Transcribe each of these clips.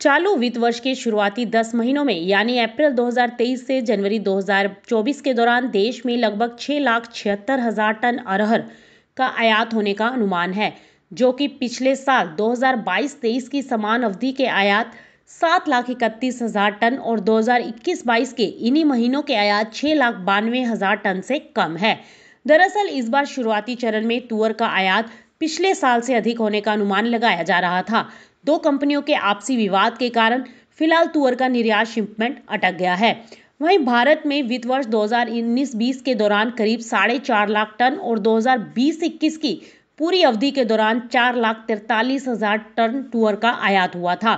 चालू वित्त वर्ष के शुरुआती 10 महीनों में यानी अप्रैल 2023 से जनवरी 2024 के दौरान देश में लगभग छः लाख छिहत्तर हजार टन अरहर का आयात होने का अनुमान है जो कि पिछले साल 2022-23 की समान अवधि के आयात सात लाख इकतीस हजार टन और 2021-22 के इन्हीं महीनों के आयात छः लाख बानवे हजार टन से कम है दरअसल इस बार शुरुआती चरण में तुअर का आयात पिछले साल से अधिक होने का अनुमान लगाया जा रहा था दो कंपनियों के आपसी विवाद के कारण फिलहाल तुअर का निर्यात शिपमेंट अटक गया है वहीं भारत में वित्त वर्ष 2019-20 के दौरान करीब साढ़े चार लाख टन और 2020-21 की पूरी अवधि के दौरान चार लाख तिरतालीस हजार टन टूअर का आयात हुआ था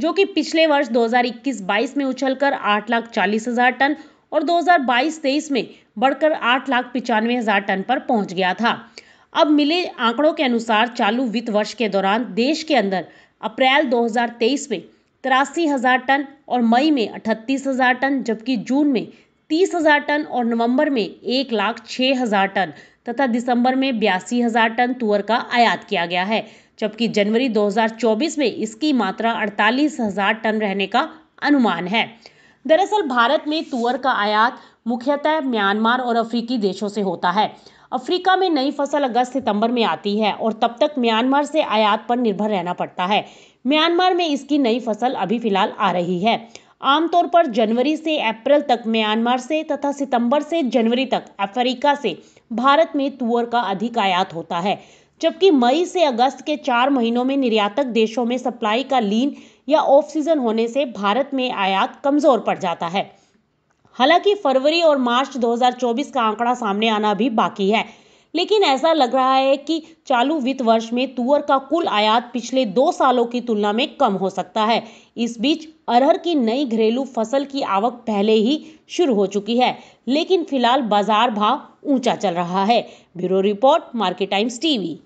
जो कि पिछले वर्ष 2021-22 में उछलकर आठ लाख चालीस हजार टन और 2022-23 में बढ़कर आठ लाख पिचानवे हजार टन पर पहुंच गया था अब मिले आंकड़ों के अनुसार चालू वित्त वर्ष के दौरान देश के अंदर अप्रैल 2023 में तिरासी हजार टन और मई में अठतीस हजार टन जबकि जून में तीस हजार टन और नवंबर में एक लाख छः हजार टन तथा दिसंबर में बयासी हजार टन तुअर का आयात किया गया है जबकि जनवरी 2024 में इसकी मात्रा अड़तालीस हजार टन रहने का अनुमान है दरअसल भारत में तुअर का आयात मुख्यतः म्यांमार और अफ्रीकी देशों से होता है अफ्रीका में नई फसल अगस्त सितंबर में आती है और तब तक म्यांमार से आयात पर निर्भर रहना पड़ता है म्यांमार में इसकी नई फसल अभी फिलहाल आ रही है आमतौर पर जनवरी से अप्रैल तक म्यांमार से तथा सितंबर से जनवरी तक अफ्रीका से भारत में तुअर का अधिक आयात होता है जबकि मई से अगस्त के चार महीनों में निर्यातक देशों में सप्लाई का लीन या ऑफ सीजन होने से भारत में आयात कमजोर पड़ जाता है हालांकि फरवरी और मार्च 2024 का आंकड़ा सामने आना भी बाकी है लेकिन ऐसा लग रहा है कि चालू वित्त वर्ष में तुअर का कुल आयात पिछले दो सालों की तुलना में कम हो सकता है इस बीच अरहर की नई घरेलू फसल की आवक पहले ही शुरू हो चुकी है लेकिन फिलहाल बाजार भाव ऊंचा चल रहा है bureau report Market Times TV